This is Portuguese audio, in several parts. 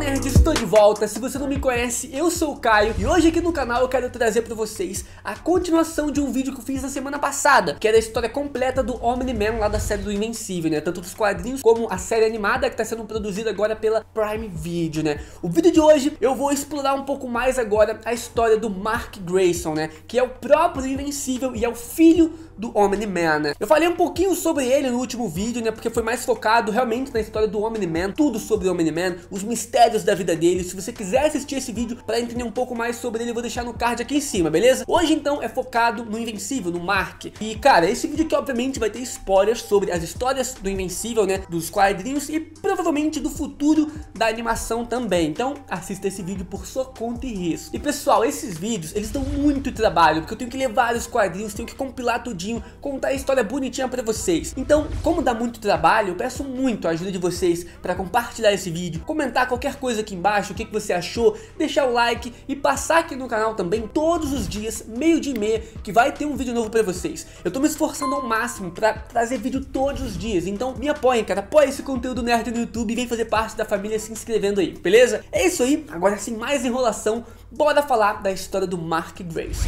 Olá Nerd, estou de volta. Se você não me conhece, eu sou o Caio e hoje aqui no canal eu quero trazer para vocês a continuação de um vídeo que eu fiz na semana passada, que era a história completa do Omni-Man lá da série do Invencível, né? Tanto dos quadrinhos como a série animada que está sendo produzida agora pela Prime Video, né? O vídeo de hoje eu vou explorar um pouco mais agora a história do Mark Grayson, né? Que é o próprio Invencível e é o filho do Omni-Man, né? Eu falei um pouquinho sobre ele no último vídeo, né? Porque foi mais focado realmente na história do Omni-Man, tudo sobre o Omni-Man, os mistérios da vida dele. Se você quiser assistir esse vídeo para entender um pouco mais sobre ele, eu vou deixar no card aqui em cima, beleza? Hoje, então, é focado no Invencível, no Mark. E, cara, esse vídeo aqui, obviamente, vai ter spoilers sobre as histórias do Invencível, né? Dos quadrinhos e, provavelmente, do futuro da animação também. Então, assista esse vídeo por sua conta e risco. E, pessoal, esses vídeos, eles dão muito trabalho, porque eu tenho que levar os quadrinhos, tenho que compilar tudo bonitinho, contar a história bonitinha para vocês. Então, como dá muito trabalho, eu peço muito a ajuda de vocês para compartilhar esse vídeo, comentar qualquer coisa aqui embaixo, o que, que você achou, deixar o like e passar aqui no canal também todos os dias, meio de meia, que vai ter um vídeo novo para vocês. Eu tô me esforçando ao máximo para trazer vídeo todos os dias, então me apoiem, cara, apoie esse conteúdo nerd no YouTube e vem fazer parte da família se inscrevendo aí, beleza? É isso aí, agora sem mais enrolação, bora falar da história do Mark Grace.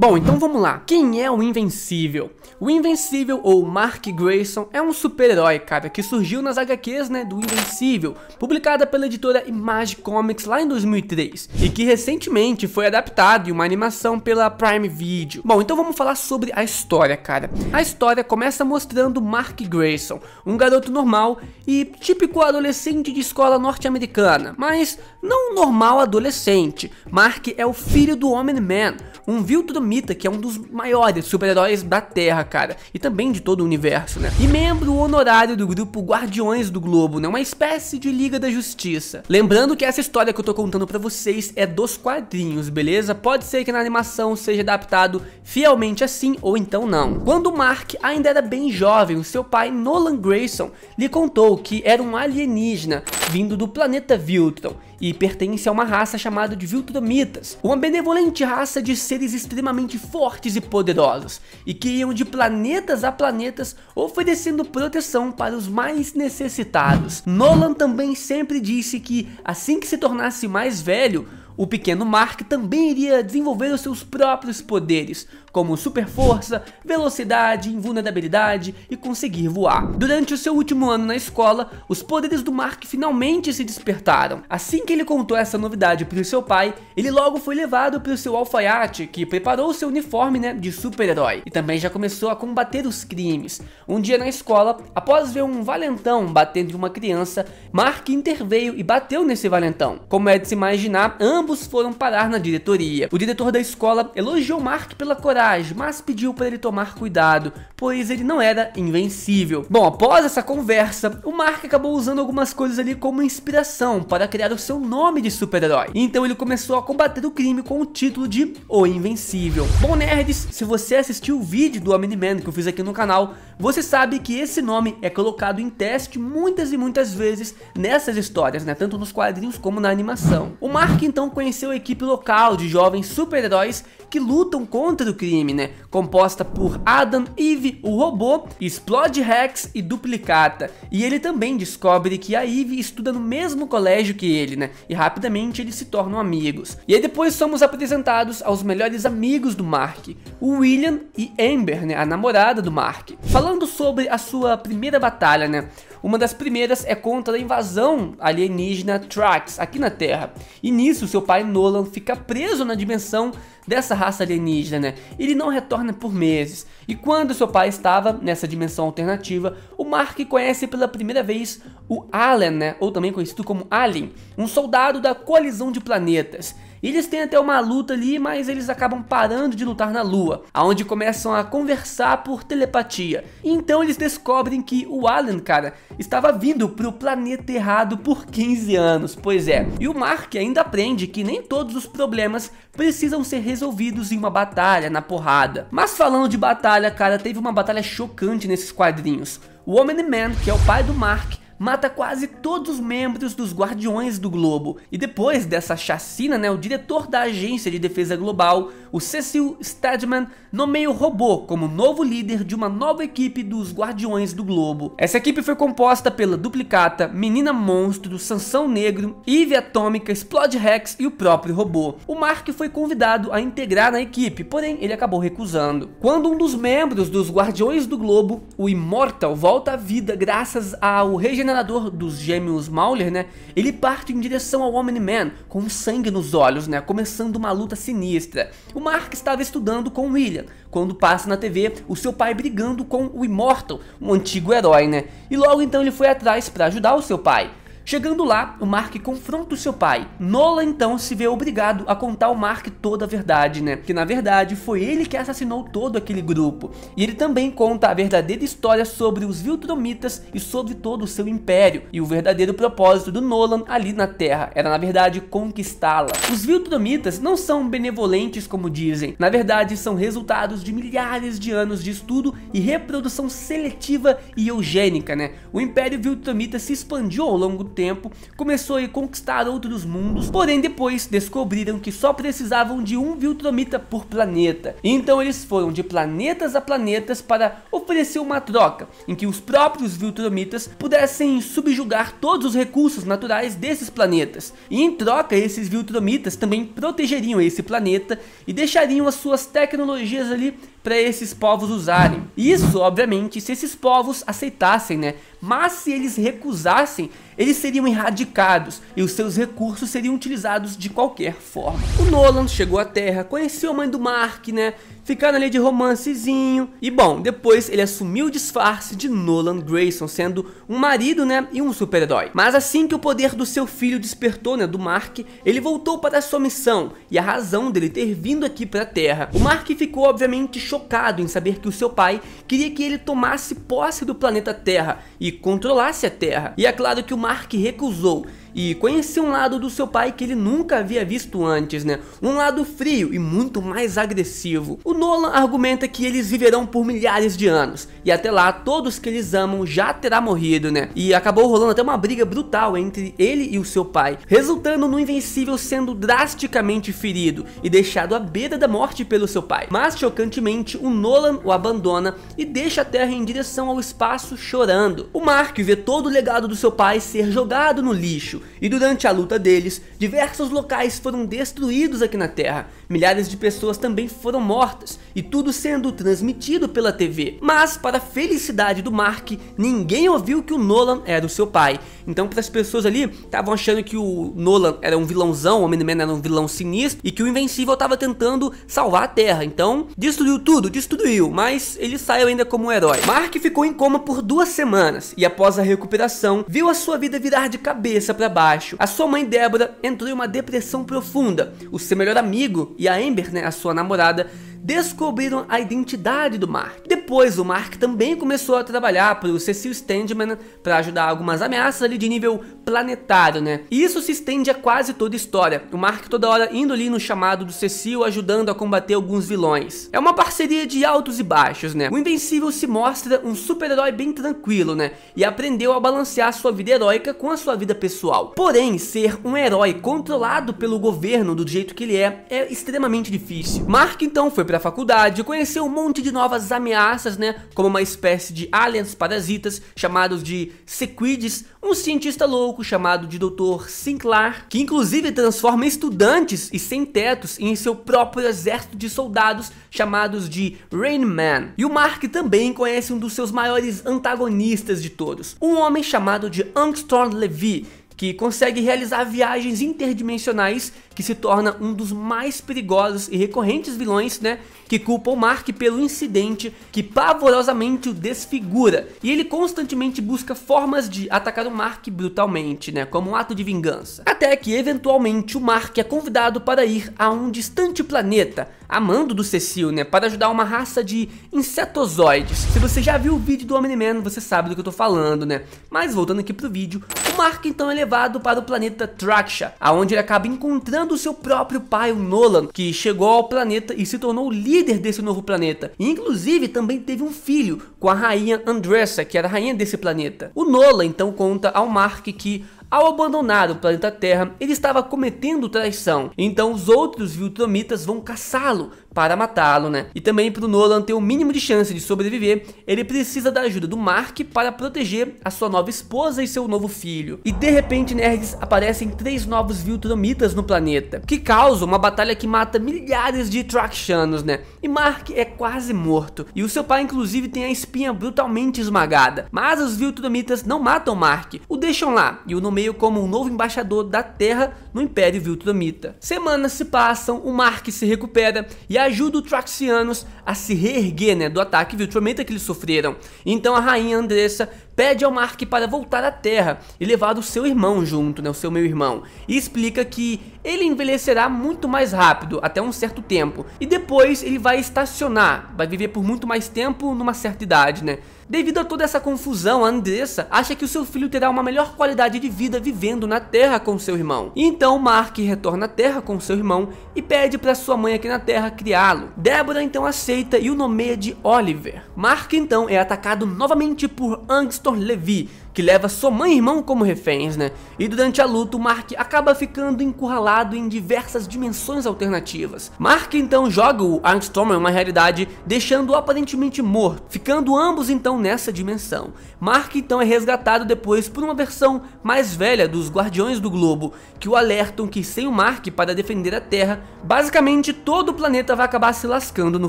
Bom, então vamos lá. Quem é o Invencível? O Invencível, ou Mark Grayson, é um super-herói, cara, que surgiu nas HQs, né, do Invencível, publicada pela editora Image Comics lá em 2003, e que recentemente foi adaptado em uma animação pela Prime Video. Bom, então vamos falar sobre a história, cara. A história começa mostrando Mark Grayson, um garoto normal e típico adolescente de escola norte-americana, mas não normal adolescente. Mark é o filho do Homem-Man, um Viltrumita, que é um dos maiores super-heróis da Terra, cara, e também de todo o universo, né? E membro honorário do grupo Guardiões do Globo, né? Uma espécie de Liga da Justiça. Lembrando que essa história que eu tô contando para vocês é dos quadrinhos, beleza? Pode ser que na animação seja adaptado fielmente assim ou então não. Quando Mark ainda era bem jovem, o seu pai Nolan Grayson lhe contou que era um alienígena vindo do planeta Viltron e pertence a uma raça chamada de Viltrumitas, uma benevolente raça de seres extremamente fortes e poderosos, e que iam de planetas a planetas oferecendo proteção para os mais necessitados. Nolan também sempre disse que, assim que se tornasse mais velho, o pequeno Mark também iria desenvolver os seus próprios poderes, como super força, velocidade, invulnerabilidade e conseguir voar. Durante o seu último ano na escola, os poderes do Mark finalmente se despertaram. Assim que ele contou essa novidade para o seu pai, ele logo foi levado para o seu alfaiate, que preparou seu uniforme né, de super-herói, e também já começou a combater os crimes. Um dia na escola, após ver um valentão batendo em uma criança, Mark interveio e bateu nesse valentão. Como é de se imaginar, ambos foram parar na diretoria. O diretor da escola elogiou Mark pela coragem atrás, mas pediu para ele tomar cuidado, pois ele não era invencível. Bom, após essa conversa, o Mark acabou usando algumas coisas ali como inspiração para criar o seu nome de super-herói. Então ele começou a combater o crime com o título de O Invencível. Bom, nerds, se você assistiu o vídeo do Omni-Man que eu fiz aqui no canal, você sabe que esse nome é colocado em teste muitas e muitas vezes nessas histórias, né? Tanto nos quadrinhos como na animação. O Mark então conheceu a equipe local de jovens super-heróis que lutam contra o crime crime, né? Composta por Adam, Eve, o robô, explode Rex e duplicata. E ele também descobre que a Eve estuda no mesmo colégio que ele, né? E rapidamente eles se tornam amigos. E aí depois somos apresentados aos melhores amigos do Mark, o William e Amber, né? A namorada do Mark. Falando sobre a sua primeira batalha, né? Uma das primeiras é contra a invasão alienígena Trax aqui na Terra. E nisso seu pai Nolan fica preso na dimensão dessa raça alienígena, né? Ele não retorna por meses. E quando seu pai estava nessa dimensão alternativa, o Mark conhece pela primeira vez o Allen, né? Ou também conhecido como Alien, um soldado da colisão de planetas. E eles têm até uma luta ali, mas eles acabam parando de lutar na Lua, aonde começam a conversar por telepatia. E então eles descobrem que o Allen, cara, estava vindo pro planeta errado por 15 anos, pois é. E o Mark ainda aprende que nem todos os problemas precisam ser resolvidos resolvidos em uma batalha, na porrada. Mas falando de batalha, cara, teve uma batalha chocante nesses quadrinhos. O Omni-Man, que é o pai do Mark, mata quase todos os membros dos Guardiões do Globo. E depois dessa chacina, né, o diretor da Agência de Defesa Global, o Cecil Stedman, nomeia o Robô como novo líder de uma nova equipe dos Guardiões do Globo. Essa equipe foi composta pela Duplicata, Menina Monstro, Sansão Negro, Eve Atômica, Explode Rex e o próprio Robô. O Mark foi convidado a integrar na equipe, porém ele acabou recusando. Quando um dos membros dos Guardiões do Globo, o Immortal, volta à vida graças ao regenerador regenerador dos gêmeos Mauler, né, ele parte em direção ao Omni-Man, com sangue nos olhos, né, começando uma luta sinistra. O Mark estava estudando com William, quando passa na TV o seu pai brigando com o Immortal, um antigo herói, né, e logo então ele foi atrás para ajudar o seu pai. Chegando lá, o Mark confronta o seu pai. Nola então se vê obrigado a contar ao Mark toda a verdade, né? Que na verdade foi ele que assassinou todo aquele grupo. E ele também conta a verdadeira história sobre os Viltromitas e sobre todo o seu império. E o verdadeiro propósito do Nolan ali na Terra era na verdade conquistá-la. Os Viltromitas não são benevolentes como dizem. Na verdade são resultados de milhares de anos de estudo e reprodução seletiva e eugênica, né? O Império Viltrumita se expandiu ao longo do tempo, começou a conquistar outros mundos, porém depois descobriram que só precisavam de um Viltromita por planeta. Então eles foram de planetas a planetas para oferecer uma troca, em que os próprios Viltromitas pudessem subjugar todos os recursos naturais desses planetas. E em troca, esses Viltromitas também protegeriam esse planeta e deixariam as suas tecnologias ali para esses povos usarem. Isso, obviamente, se esses povos aceitassem, né? Mas se eles recusassem, eles seriam erradicados e os seus recursos seriam utilizados de qualquer forma. O Nolan chegou à Terra, conheceu a mãe do Mark, né? ficaram ali de romancezinho. E bom, depois ele assumiu o disfarce de Nolan Grayson, sendo um marido, né, e um super-herói. Mas assim que o poder do seu filho despertou, né, do Mark, ele voltou para a sua missão e a razão dele ter vindo aqui para a Terra. O Mark ficou obviamente chocado em saber que o seu pai queria que ele tomasse posse do planeta Terra e controlasse a Terra. E é claro que o Mark recusou e conhecer um lado do seu pai que ele nunca havia visto antes, né? Um lado frio e muito mais agressivo. O Nolan argumenta que eles viverão por milhares de anos e até lá todos que eles amam já terá morrido, né? E acabou rolando até uma briga brutal entre ele e o seu pai, resultando no invencível sendo drasticamente ferido e deixado à beira da morte pelo seu pai. Mas chocantemente, o Nolan o abandona e deixa a Terra em direção ao espaço chorando. O Mark vê todo o legado do seu pai ser jogado no lixo e durante a luta deles, diversos locais foram destruídos aqui na Terra, milhares de pessoas também foram mortas, e tudo sendo transmitido pela TV. Mas, para a felicidade do Mark, ninguém ouviu que o Nolan era o seu pai. Então, para as pessoas ali, estavam achando que o Nolan era um vilãozão, o Homem-Man era um vilão sinistro, e que o Invencível estava tentando salvar a Terra. Então, destruiu tudo, destruiu, mas ele saiu ainda como um herói. Mark ficou em coma por duas semanas, e após a recuperação, viu a sua vida virar de cabeça para abaixo. A sua mãe Débora entrou em uma depressão profunda. O seu melhor amigo e a Amber, né, a sua namorada, descobriram a identidade do Mark. Depois, o Mark também começou a trabalhar para o Cecil Standman para ajudar algumas ameaças ali de nível planetário, né? E isso se estende a quase toda a história. O Mark toda hora indo ali no chamado do Cecil, ajudando a combater alguns vilões. É uma parceria de altos e baixos, né? O Invencível se mostra um super-herói bem tranquilo, né? E aprendeu a balancear sua vida heróica com a sua vida pessoal. Porém, ser um herói controlado pelo governo do jeito que ele é, é extremamente difícil. Mark então foi pra faculdade, conheceu um monte de novas ameaças, né? Como uma espécie de aliens parasitas chamados de sequides, um cientista louco chamado de Dr. Sinclair, que inclusive transforma estudantes e sem-tetos em seu próprio exército de soldados chamados de Rain Man. E o Mark também conhece um dos seus maiores antagonistas de todos, um homem chamado de Armstrong Levy, que consegue realizar viagens interdimensionais, que se torna um dos mais perigosos e recorrentes vilões, né, que culpa o Mark pelo incidente que pavorosamente o desfigura. E ele constantemente busca formas de atacar o Mark brutalmente, né, como um ato de vingança. Até que eventualmente o Mark é convidado para ir a um distante planeta, a mando do Cecil, né, para ajudar uma raça de insetozoides. Se você já viu o vídeo do Omni-Man, você sabe do que eu tô falando, né? Mas voltando aqui pro vídeo, o Mark então é levado para o planeta Traksha, aonde ele acaba encontrando o seu próprio pai, o Nolan, que chegou ao planeta e se tornou líder líder desse novo planeta. E, inclusive, também teve um filho com a rainha Andressa, que era a rainha desse planeta. O Nola então conta ao Mark que ao abandonar o planeta Terra, ele estava cometendo traição. Então os outros Viltromitas vão caçá-lo para matá-lo, né? E também para o Nolan ter o mínimo de chance de sobreviver, ele precisa da ajuda do Mark para proteger a sua nova esposa e seu novo filho. E de repente, nerds, aparecem três novos Viltromitas no planeta, que causam uma batalha que mata milhares de Trakshanos, né? E Mark é quase morto, e o seu pai inclusive tem a espinha brutalmente esmagada. Mas os Viltromitas não matam Mark, o deixam lá e o nomeiam como um novo embaixador da Terra no Império Viltromita. Semanas se passam, o Mark se recupera e ajuda o Traxianos a se reerguer né, do ataque viu, violento que eles sofreram. Então a rainha Andressa pede ao Mark para voltar à Terra e levar o seu irmão junto, né, o seu meu-irmão, e explica que ele envelhecerá muito mais rápido, até um certo tempo, e depois ele vai estacionar, vai viver por muito mais tempo numa certa idade, né. Devido a toda essa confusão, a Andressa acha que o seu filho terá uma melhor qualidade de vida vivendo na Terra com seu irmão. E então Mark retorna à Terra com seu irmão e pede para sua mãe aqui na Terra criá-lo. Débora então aceita e o nomeia de Oliver. Mark então é atacado novamente por Angst Pastor Levi que leva sua mãe e irmão como reféns, né? E durante a luta, o Mark acaba ficando encurralado em diversas dimensões alternativas. Mark então joga o Armstrong em uma realidade, deixando-o aparentemente morto, ficando ambos então nessa dimensão. Mark então é resgatado depois por uma versão mais velha dos Guardiões do Globo, que o alertam que sem o Mark para defender a Terra, basicamente todo o planeta vai acabar se lascando no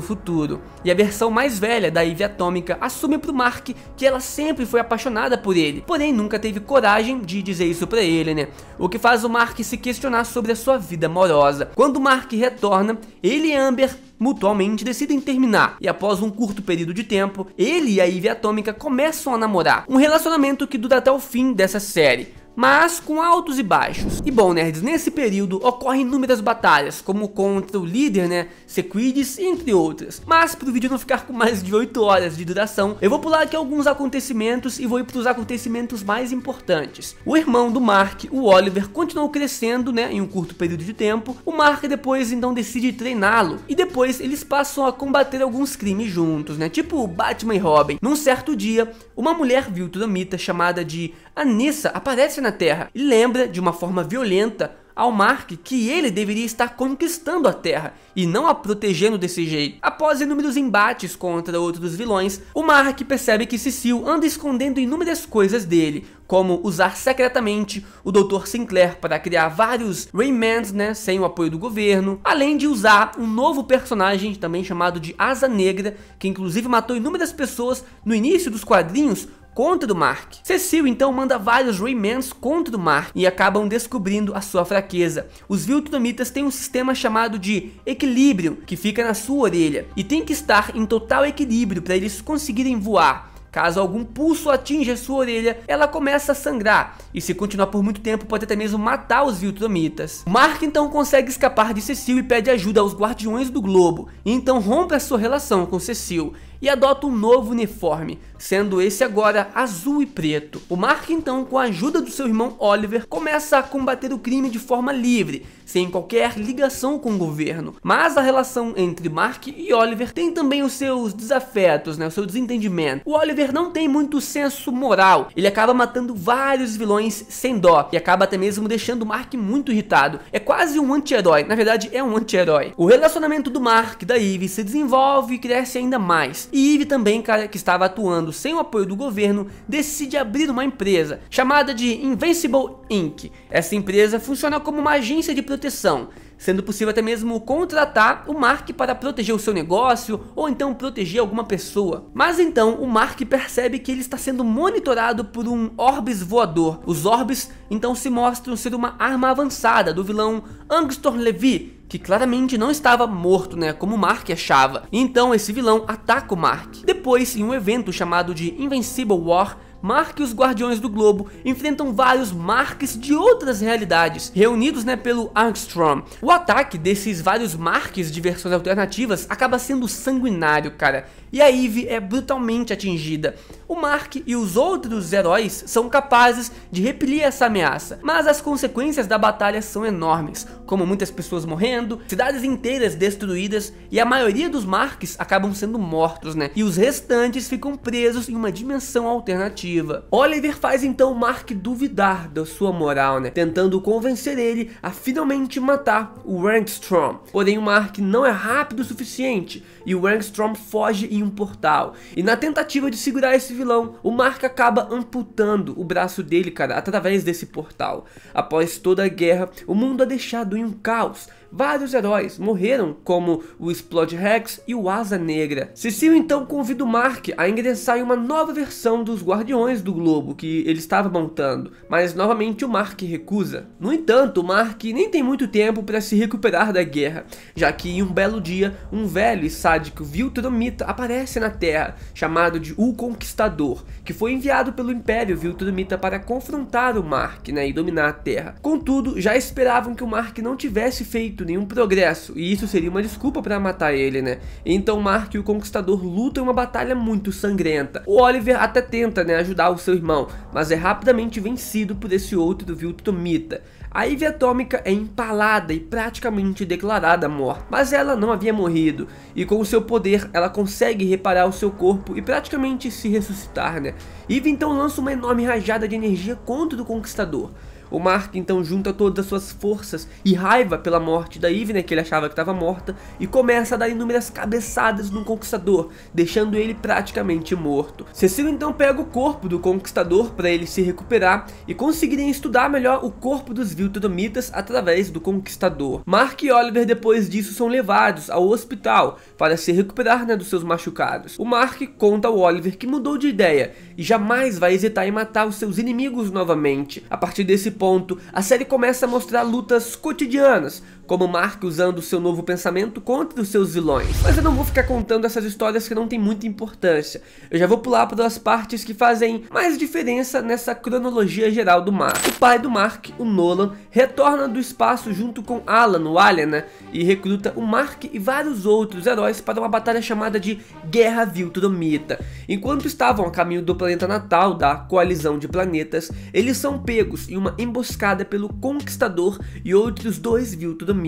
futuro. E a versão mais velha da Ivy Atômica assume pro Mark que ela sempre foi apaixonada por ele, dele, porém nunca teve coragem de dizer isso pra ele, né? O que faz o Mark se questionar sobre a sua vida amorosa. Quando Mark retorna, ele e Amber mutualmente decidem terminar, e após um curto período de tempo, ele e a Ivy Atômica começam a namorar, um relacionamento que dura até o fim dessa série mas com altos e baixos. E bom, nerds, nesse período ocorrem inúmeras batalhas, como contra o líder, né, Sequids, entre outras. Mas para o vídeo não ficar com mais de 8 horas de duração, eu vou pular aqui alguns acontecimentos e vou ir para os acontecimentos mais importantes. O irmão do Mark, o Oliver, continuou crescendo né, em um curto período de tempo. O Mark depois então decide treiná-lo e depois eles passam a combater alguns crimes juntos, né? Tipo Batman e Robin. Num certo dia, uma mulher viu chamada de Anissa aparece na Terra e lembra de uma forma violenta ao Mark que ele deveria estar conquistando a Terra e não a protegendo desse jeito. Após inúmeros embates contra outros vilões, o Mark percebe que Cecil anda escondendo inúmeras coisas dele, como usar secretamente o Dr. Sinclair para criar vários Raymans, né, sem o apoio do governo, além de usar um novo personagem também chamado de Asa Negra, que inclusive matou inúmeras pessoas no início dos quadrinhos contra o Mark. Cecil então manda vários Raymans contra o Mark e acabam descobrindo a sua fraqueza. Os Viltrumitas têm um sistema chamado de equilíbrio que fica na sua orelha e tem que estar em total equilíbrio para eles conseguirem voar. Caso algum pulso atinja sua orelha, ela começa a sangrar, e se continuar por muito tempo, pode até mesmo matar os Viltromitas. Mark então consegue escapar de Cecil e pede ajuda aos Guardiões do Globo, e então rompe a sua relação com Cecil, e adota um novo uniforme, sendo esse agora azul e preto. O Mark então, com a ajuda do seu irmão Oliver, começa a combater o crime de forma livre, sem qualquer ligação com o governo. Mas a relação entre Mark e Oliver tem também os seus desafetos, né, o seu desentendimento. O Oliver não tem muito senso moral, ele acaba matando vários vilões sem dó e acaba até mesmo deixando Mark muito irritado. É quase um anti-herói, na verdade é um anti-herói. O relacionamento do Mark e da Eve se desenvolve e cresce ainda mais. E Eve também, cara, que estava atuando sem o apoio do governo, decide abrir uma empresa chamada de Invincible Inc. Essa empresa funciona como uma agência de proteção, sendo possível até mesmo contratar o Mark para proteger o seu negócio ou então proteger alguma pessoa. Mas então o Mark percebe que ele está sendo monitorado por um Orbis voador. Os Orbis então se mostram ser uma arma avançada do vilão Angstor Levy, que claramente não estava morto, né, como Mark achava. Então esse vilão ataca o Mark. Depois, em um evento chamado de Invincible War, Mark e os Guardiões do Globo enfrentam vários Marks de outras realidades, reunidos né, pelo Armstrong. O ataque desses vários Marks de versões alternativas acaba sendo sanguinário, cara, e a Eve é brutalmente atingida o Mark e os outros heróis são capazes de repelir essa ameaça, mas as consequências da batalha são enormes, como muitas pessoas morrendo, cidades inteiras destruídas e a maioria dos Marks acabam sendo mortos, né? E os restantes ficam presos em uma dimensão alternativa. Oliver faz então Mark duvidar da sua moral, né? Tentando convencer ele a finalmente matar o Rangstrom. Porém, o Mark não é rápido o suficiente e o Rangstrom foge em um portal. E na tentativa de segurar esse vilão. O Mark acaba amputando o braço dele, cara, através desse portal. Após toda a guerra, o mundo é deixado em um caos vários heróis morreram, como o Explode Rex e o Asa Negra. Cecil então convida o Mark a ingressar em uma nova versão dos Guardiões do Globo que ele estava montando, mas novamente o Mark recusa. No entanto, o Mark nem tem muito tempo para se recuperar da guerra, já que em um belo dia, um velho e sádico Viltrumita aparece na Terra, chamado de O Conquistador, que foi enviado pelo Império Viltrumita para confrontar o Mark né, e dominar a Terra. Contudo, já esperavam que o Mark não tivesse feito feito nenhum progresso, e isso seria uma desculpa para matar ele, né? Então Mark e o Conquistador lutam uma batalha muito sangrenta. O Oliver até tenta, né, ajudar o seu irmão, mas é rapidamente vencido por esse outro Viltrumita. A Ivy Atômica é empalada e praticamente declarada morta, mas ela não havia morrido, e com o seu poder ela consegue reparar o seu corpo e praticamente se ressuscitar, né? Ivy então lança uma enorme rajada de energia contra o Conquistador, o Mark então junta todas as suas forças e raiva pela morte da Ivne, que ele achava que estava morta, e começa a dar inúmeras cabeçadas no Conquistador, deixando ele praticamente morto. Cecil então pega o corpo do Conquistador para ele se recuperar e conseguirem estudar melhor o corpo dos Viltrumitas através do Conquistador. Mark e Oliver depois disso são levados ao hospital para se recuperar né, dos seus machucados. O Mark conta ao Oliver que mudou de ideia e jamais vai hesitar em matar os seus inimigos novamente. A partir desse ponto, a série começa a mostrar lutas cotidianas, como Mark usando seu novo pensamento contra os seus vilões. Mas eu não vou ficar contando essas histórias que não tem muita importância. Eu já vou pular para as partes que fazem mais diferença nessa cronologia geral do Mark. O pai do Mark, o Nolan, retorna do espaço junto com Alan, o Alien, né? E recruta o Mark e vários outros heróis para uma batalha chamada de Guerra Viltrumita. Enquanto estavam a caminho do planeta natal da Coalizão de Planetas, eles são pegos em uma emboscada pelo Conquistador e outros dois Viltrumitas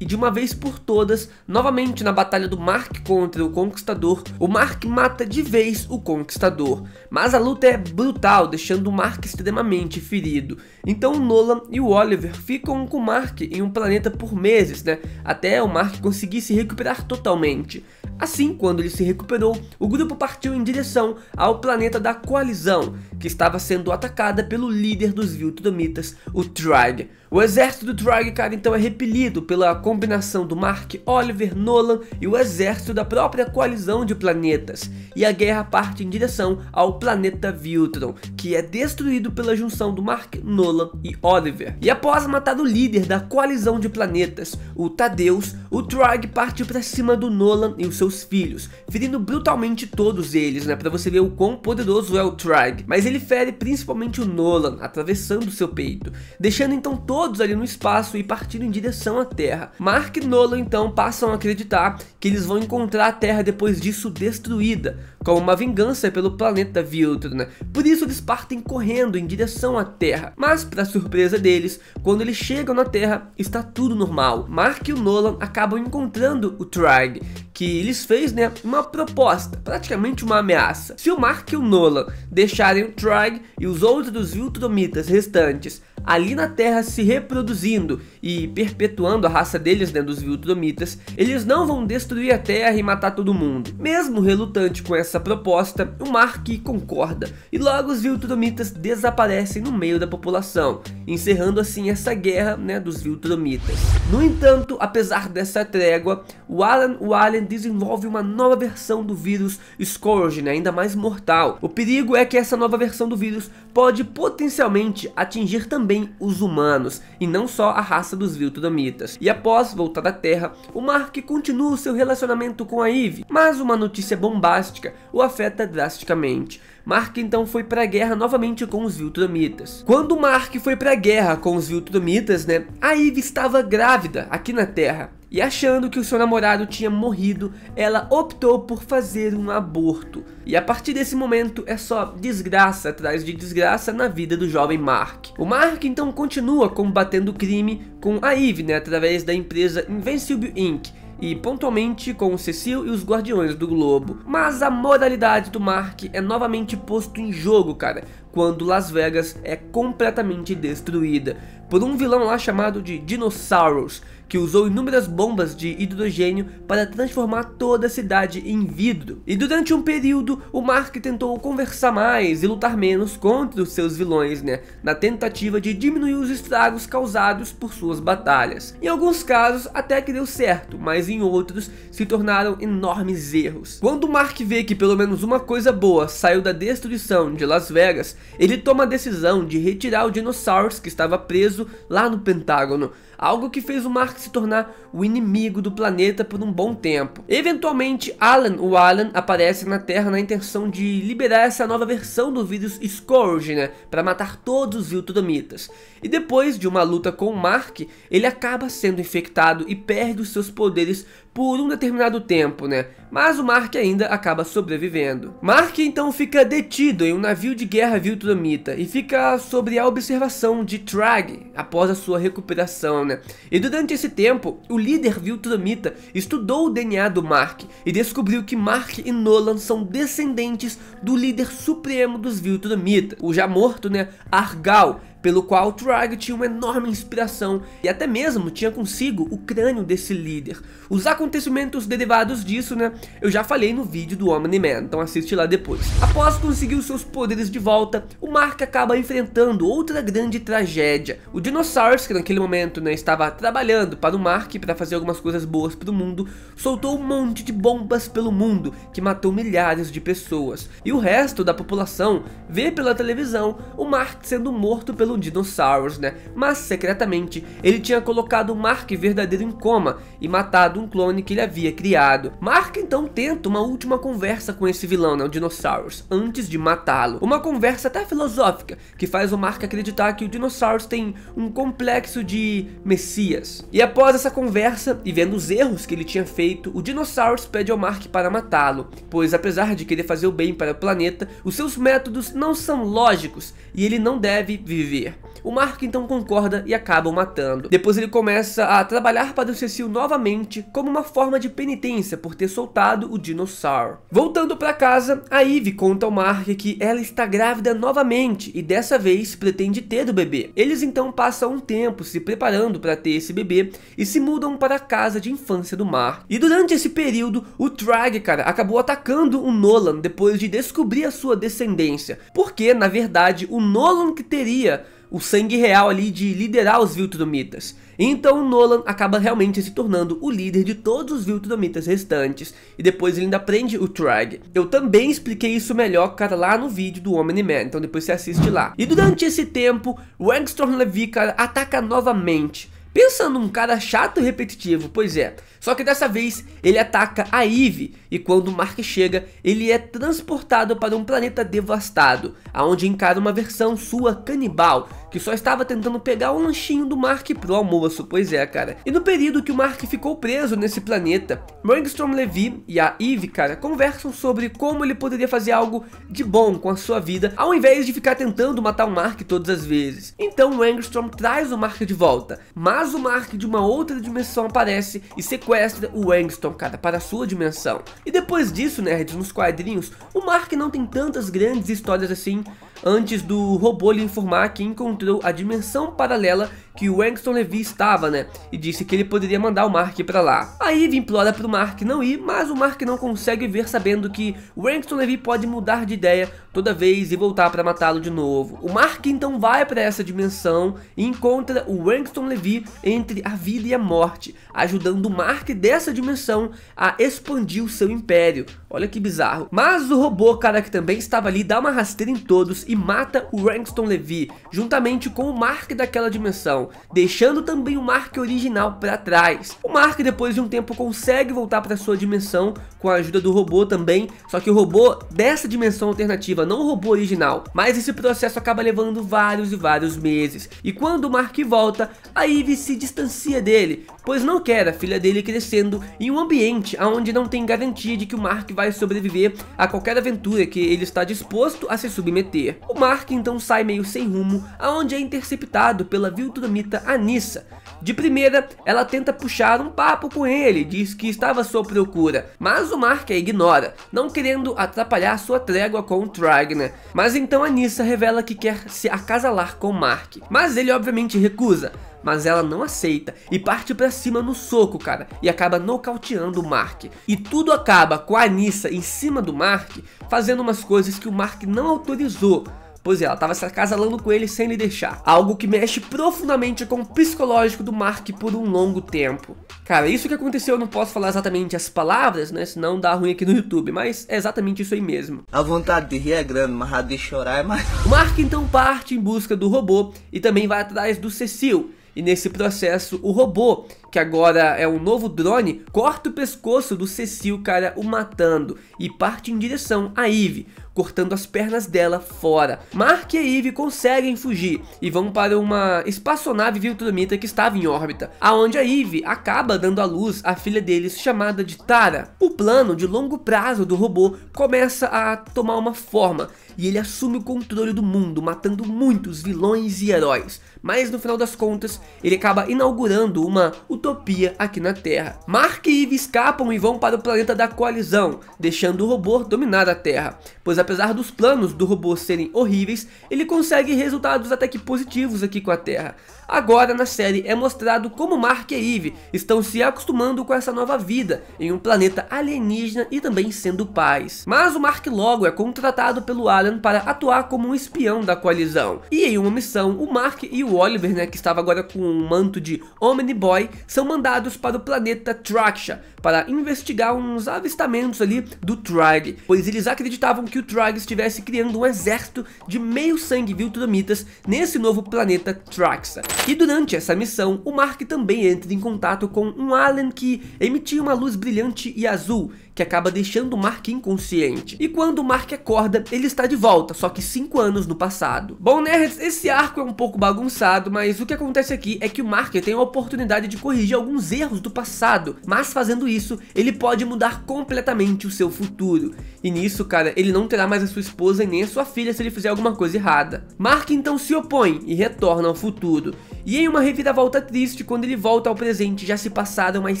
e de uma vez por todas, novamente na batalha do Mark contra o Conquistador, o Mark mata de vez o Conquistador. Mas a luta é brutal, deixando o Mark extremamente ferido. Então o Nolan e o Oliver ficam com o Mark em um planeta por meses, né? Até o Mark conseguir se recuperar totalmente. Assim, quando ele se recuperou, o grupo partiu em direção ao planeta da Coalizão, que estava sendo atacada pelo líder dos Viltrumitas, o Tribe. O exército do Trygcar então é repelido pela combinação do Mark Oliver Nolan e o exército da própria coalizão de planetas, e a guerra parte em direção ao planeta Viltron, que é destruído pela junção do Mark Nolan e Oliver. E após matar o líder da coalizão de planetas, o Tadeus, o Trag parte para cima do Nolan e os seus filhos, ferindo brutalmente todos eles, né, para você ver o quão poderoso é o Trag, mas ele fere principalmente o Nolan, atravessando seu peito, deixando então todos ali no espaço e partindo em direção à Terra. Mark e Nolan então passam a acreditar que eles vão encontrar a Terra depois disso destruída, como uma vingança pelo planeta Viltron. Né? Por isso eles partem correndo em direção à Terra. Mas, para surpresa deles, quando eles chegam na Terra, está tudo normal. Mark e o Nolan acabam encontrando o Trag, que eles fez, né, uma proposta, praticamente uma ameaça. Se o Mark e o Nolan deixarem o Trag e os outros Viltromitas restantes ali na Terra se reproduzindo e perpetuando a raça deles, né, dos Viltromitas, eles não vão destruir a Terra e matar todo mundo. Mesmo relutante com essa proposta, o Mark concorda, e logo os Viltromitas desaparecem no meio da população, encerrando assim essa guerra, né, dos Viltromitas. No entanto, apesar dessa trégua, o Alan Wallen desenvolve uma nova versão do vírus Scourge, né, ainda mais mortal. O perigo é que essa nova versão do vírus pode potencialmente atingir também os humanos, e não só a raça dos Viltudamitas. E após voltar da Terra, o Mark continua o seu relacionamento com a Eve, mas uma notícia bombástica o afeta drasticamente. Mark então foi para a guerra novamente com os Viltrumitas. Quando Mark foi para a guerra com os Viltrumitas, né, a Eve estava grávida aqui na Terra. E achando que o seu namorado tinha morrido, ela optou por fazer um aborto. E a partir desse momento é só desgraça atrás de desgraça na vida do jovem Mark. O Mark então continua combatendo o crime com a Eve, né, através da empresa Invincible Inc., e pontualmente com o Cecil e os Guardiões do Globo. Mas a moralidade do Mark é novamente posto em jogo, cara, quando Las Vegas é completamente destruída por um vilão lá chamado de Dinosaurus, que usou inúmeras bombas de hidrogênio para transformar toda a cidade em vidro. E durante um período, o Mark tentou conversar mais e lutar menos contra os seus vilões, né? Na tentativa de diminuir os estragos causados por suas batalhas. Em alguns casos, até que deu certo, mas em outros, se tornaram enormes erros. Quando o Mark vê que pelo menos uma coisa boa saiu da destruição de Las Vegas, ele toma a decisão de retirar o dinossauro que estava preso lá no Pentágono, algo que fez o Mark se tornar o inimigo do planeta por um bom tempo. Eventualmente, Alan, o Alan, aparece na Terra na intenção de liberar essa nova versão do vírus Scourge, né, para matar todos os Viltrumitas. E depois de uma luta com o Mark, ele acaba sendo infectado e perde os seus poderes por um determinado tempo, né? Mas o Mark ainda acaba sobrevivendo. Mark então fica detido em um navio de guerra Viltrumita e fica sobre a observação de Trag após a sua recuperação, né? Né? E durante esse tempo, o líder Viltramita estudou o DNA do Mark e descobriu que Mark e Nolan são descendentes do líder supremo dos Viltramita, o já morto, né, Argal, pelo qual Trag tinha uma enorme inspiração e até mesmo tinha consigo o crânio desse líder. Os acontecimentos derivados disso, né, eu já falei no vídeo do Omni-Man, então assiste lá depois. Após conseguir os seus poderes de volta, o Mark acaba enfrentando outra grande tragédia. O Dinosaurus, que naquele momento né, estava trabalhando para o Mark para fazer algumas coisas boas para o mundo, soltou um monte de bombas pelo mundo, que matou milhares de pessoas. E o resto da população vê pela televisão o Mark sendo morto pelo Dinosaurus, né? Mas secretamente ele tinha colocado o Mark verdadeiro em coma e matado um clone que ele havia criado. Mark então tenta uma última conversa com esse vilão, né, o Dinosaurus, antes de matá-lo. Uma conversa até filosófica, que faz o Mark acreditar que o Dinosaurus tem um complexo de messias. E após essa conversa, e vendo os erros que ele tinha feito, o Dinosaurus pede ao Mark para matá-lo, pois apesar de querer fazer o bem para o planeta, os seus métodos não são lógicos e ele não deve viver. O Mark então concorda e acaba o matando. Depois ele começa a trabalhar para o Cecil novamente como uma forma de penitência por ter soltado o dinossauro. Voltando para casa, a Eve conta ao Mark que ela está grávida novamente e dessa vez pretende ter o bebê. Eles então passam um tempo se preparando para ter esse bebê e se mudam para a casa de infância do Mark. E durante esse período, o Trag, cara, acabou atacando o Nolan depois de descobrir a sua descendência, porque na verdade o Nolan que teria o sangue real ali de liderar os Viltrumitas. Então o Nolan acaba realmente se tornando o líder de todos os Viltrumitas restantes, e depois ele ainda prende o Trag. Eu também expliquei isso melhor, cara, lá no vídeo do Omni-Man, então depois você assiste lá. E durante esse tempo, o Egstorm Levi, cara, ataca novamente, Pensa num cara chato e repetitivo, pois é. Só que dessa vez ele ataca a Eve e quando Mark chega, ele é transportado para um planeta devastado, aonde encara uma versão sua canibal que só estava tentando pegar o lanchinho do Mark pro almoço, pois é, cara. E no período que o Mark ficou preso nesse planeta, Angstrom Levi e a Eve, cara, conversam sobre como ele poderia fazer algo de bom com a sua vida, ao invés de ficar tentando matar o Mark todas as vezes. Então o Angstrom traz o Mark de volta, mas o Mark de uma outra dimensão aparece e sequestra o Angstrom, cara, para a sua dimensão. E depois disso, nerds, nos quadrinhos, o Mark não tem tantas grandes histórias assim antes do robô lhe informar que encontrou a dimensão paralela que o Langston Levy estava, né? E disse que ele poderia mandar o Mark para lá. A Eve implora pro Mark não ir, mas o Mark não consegue ver sabendo que o Langston Levy pode mudar de ideia toda vez e voltar para matá-lo de novo. O Mark então vai para essa dimensão e encontra o Langston Levy entre a vida e a morte, ajudando o Mark dessa dimensão a expandir o seu império. Olha que bizarro. Mas o robô, cara, que também estava ali, dá uma rasteira em todos e mata o Langston Levy, juntamente com o Mark daquela dimensão deixando também o Mark original para trás. O Mark depois de um tempo consegue voltar para sua dimensão com a ajuda do robô também, só que o robô dessa dimensão alternativa, não o robô original. Mas esse processo acaba levando vários e vários meses. E quando o Mark volta, a Ivy se distancia dele, pois não quer a filha dele crescendo em um ambiente onde não tem garantia de que o Mark vai sobreviver a qualquer aventura que ele está disposto a se submeter. O Mark então sai meio sem rumo, aonde é interceptado pela Viltrumina imita De primeira, ela tenta puxar um papo com ele, diz que estava à sua procura, mas o Mark a ignora, não querendo atrapalhar sua trégua com o Tragner. Mas então Anissa revela que quer se acasalar com Mark, mas ele obviamente recusa. Mas ela não aceita e parte pra cima no soco, cara, e acaba nocauteando o Mark. E tudo acaba com a Anissa em cima do Mark, fazendo umas coisas que o Mark não autorizou, Pois é, ela estava se acasalando com ele sem lhe deixar. Algo que mexe profundamente com o psicológico do Mark por um longo tempo. Cara, isso que aconteceu eu não posso falar exatamente as palavras, né? Senão dá ruim aqui no YouTube, mas é exatamente isso aí mesmo. A vontade de rir é grande, mas a de chorar é mais. Mark então parte em busca do robô e também vai atrás do Cecil. E nesse processo, o robô, que agora é um novo drone, corta o pescoço do Cecil, cara, o matando, e parte em direção a Eve, cortando as pernas dela fora. Mark e Eve conseguem fugir e vão para uma espaçonave viltrumita que estava em órbita, aonde a Eve acaba dando à luz a filha deles chamada de Tara. O plano de longo prazo do robô começa a tomar uma forma e ele assume o controle do mundo, matando muitos vilões e heróis. Mas no final das contas, ele acaba inaugurando uma utopia aqui na Terra. Mark e Eve escapam e vão para o planeta da coalizão, deixando o robô dominar a Terra, pois a apesar dos planos do robô serem horríveis, ele consegue resultados até que positivos aqui com a Terra. Agora na série é mostrado como Mark e Eve estão se acostumando com essa nova vida em um planeta alienígena e também sendo pais. Mas o Mark logo é contratado pelo Alan para atuar como um espião da coalizão. E em uma missão, o Mark e o Oliver, né, que estava agora com um manto de Omniboy, são mandados para o planeta Traksha para investigar uns avistamentos ali do Trag, pois eles acreditavam que o Trax estivesse criando um exército de meio-sangue Viltrumitas nesse novo planeta Traxa. E durante essa missão, o Mark também entra em contato com um alien que emitia uma luz brilhante e azul, que acaba deixando o Mark inconsciente. E quando o Mark acorda, ele está de volta, só que 5 anos no passado. Bom, nerds, esse arco é um pouco bagunçado, mas o que acontece aqui é que o Mark tem a oportunidade de corrigir alguns erros do passado, mas fazendo isso, ele pode mudar completamente o seu futuro. E nisso, cara, ele não terá será mais a sua esposa e nem a sua filha se ele fizer alguma coisa errada. Mark então se opõe e retorna ao futuro. E em uma reviravolta triste, quando ele volta ao presente, já se passaram mais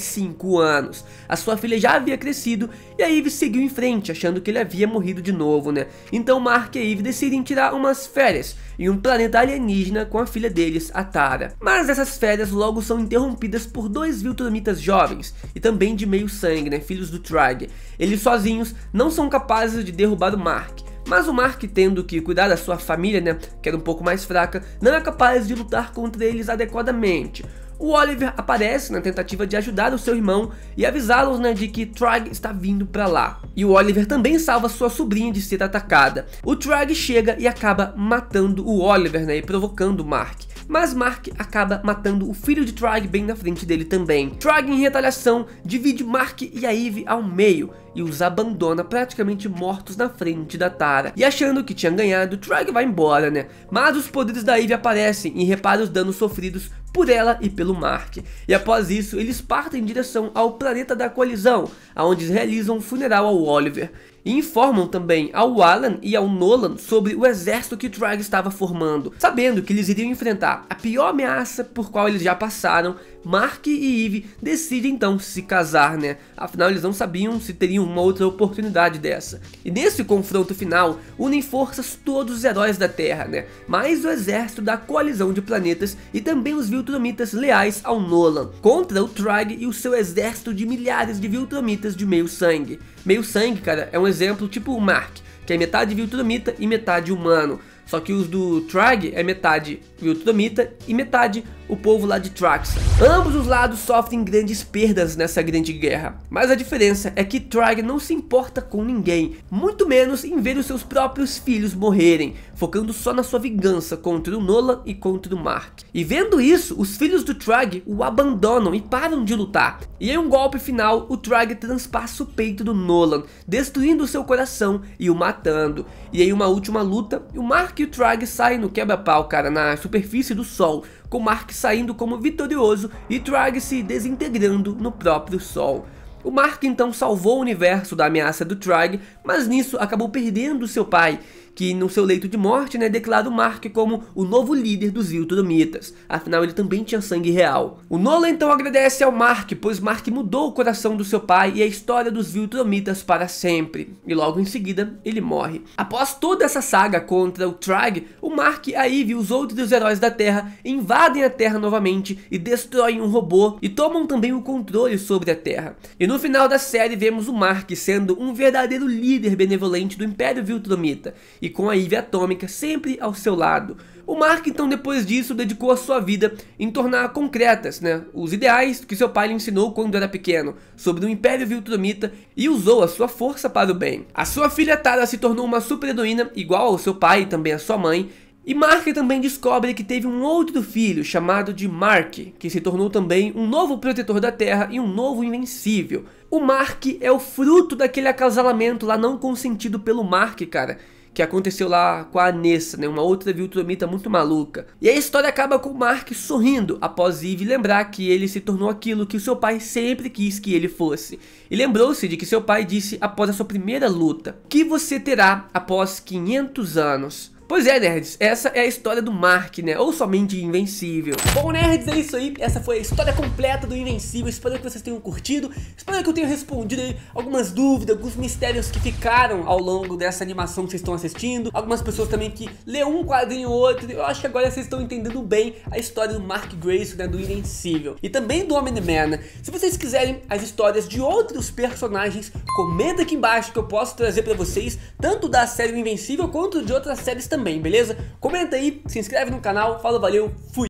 5 anos. A sua filha já havia crescido e a Eve seguiu em frente, achando que ele havia morrido de novo, né? Então Mark e a Eve decidem tirar umas férias em um planeta alienígena com a filha deles, a Tara. Mas essas férias logo são interrompidas por dois viltramitas jovens, e também de meio sangue, né, filhos do Trag. Eles sozinhos não são capazes de derrubar o Mark, mas o Mark, tendo que cuidar da sua família, né, que era um pouco mais fraca, não é capaz de lutar contra eles adequadamente. O Oliver aparece na tentativa de ajudar o seu irmão e avisá-los né, de que Trag está vindo para lá. E o Oliver também salva sua sobrinha de ser atacada. O Trag chega e acaba matando o Oliver né, e provocando Mark mas Mark acaba matando o filho de Trag bem na frente dele também. Trag, em retaliação, divide Mark e a Eve ao meio e os abandona praticamente mortos na frente da Tara. E achando que tinha ganhado, Trag vai embora, né? Mas os poderes da Eve aparecem e repara os danos sofridos por ela e pelo Mark. E após isso, eles partem em direção ao planeta da colisão, aonde realizam um funeral ao Oliver. E informam também ao Alan e ao Nolan sobre o exército que Trag estava formando, sabendo que eles iriam enfrentar a pior ameaça por qual eles já passaram, Mark e Eve decidem então se casar, né? Afinal, eles não sabiam se teriam uma outra oportunidade dessa. E nesse confronto final, unem forças todos os heróis da Terra, né? Mais o exército da coalizão de planetas e também os Viltromitas leais ao Nolan, contra o Trag e o seu exército de milhares de Viltromitas de meio-sangue. Meio-sangue, cara, é um exemplo tipo o Mark, que é metade Viltromita e metade humano. Só que os do Trag é metade Viltromita e metade o povo lá de Trax. Ambos os lados sofrem grandes perdas nessa grande guerra, mas a diferença é que Trag não se importa com ninguém, muito menos em ver os seus próprios filhos morrerem, focando só na sua vingança contra o Nolan e contra o Mark. E vendo isso, os filhos do Trag o abandonam e param de lutar. E em um golpe final, o Trag transpassa o peito do Nolan, destruindo seu coração e o matando. E em uma última luta, o Mark e o Trag saem no quebra-pau, cara, na superfície do Sol, com Mark saindo como vitorioso e Drag se desintegrando no próprio Sol. O Mark então salvou o universo da ameaça do Trag, mas nisso acabou perdendo seu pai, que no seu leito de morte né, declara o Mark como o novo líder dos Viltrumitas, afinal ele também tinha sangue real. O Nola então agradece ao Mark, pois Mark mudou o coração do seu pai e a história dos Viltrumitas para sempre, e logo em seguida ele morre. Após toda essa saga contra o Trag, o Mark, a Eve e os outros heróis da Terra invadem a Terra novamente e destroem um robô e tomam também o controle sobre a Terra. E no final da série vemos o Mark sendo um verdadeiro líder benevolente do Império Viltrumita, e e com a Ive Atômica sempre ao seu lado. O Mark, então, depois disso, dedicou a sua vida em tornar concretas né, os ideais que seu pai lhe ensinou quando era pequeno sobre o Império Viltrumita e usou a sua força para o bem. A sua filha Tara se tornou uma super-heroína igual ao seu pai e também à sua mãe, e Mark também descobre que teve um outro filho chamado de Mark, que se tornou também um novo protetor da Terra e um novo invencível. O Mark é o fruto daquele acasalamento lá não consentido pelo Mark, cara que aconteceu lá com a Anessa, né? Uma outra viltromita muito maluca. E a história acaba com Mark sorrindo após Eve lembrar que ele se tornou aquilo que o seu pai sempre quis que ele fosse. E lembrou-se de que seu pai disse após a sua primeira luta: "Que você terá após 500 anos?" Pois é, nerds, essa é a história do Mark, né? Ou somente Invencível. Bom, nerds, é isso aí. Essa foi a história completa do Invencível. Espero que vocês tenham curtido. Espero que eu tenha respondido aí algumas dúvidas, alguns mistérios que ficaram ao longo dessa animação que vocês estão assistindo. Algumas pessoas também que leram um quadrinho ou outro. Eu acho que agora vocês estão entendendo bem a história do Mark Grayson, né? Do Invencível. E também do Homem-Man, né? Se vocês quiserem as histórias de outros personagens, comenta aqui embaixo que eu posso trazer pra vocês, tanto da série Invencível quanto de outras séries também também, beleza? Comenta aí, se inscreve no canal, fala valeu, fui!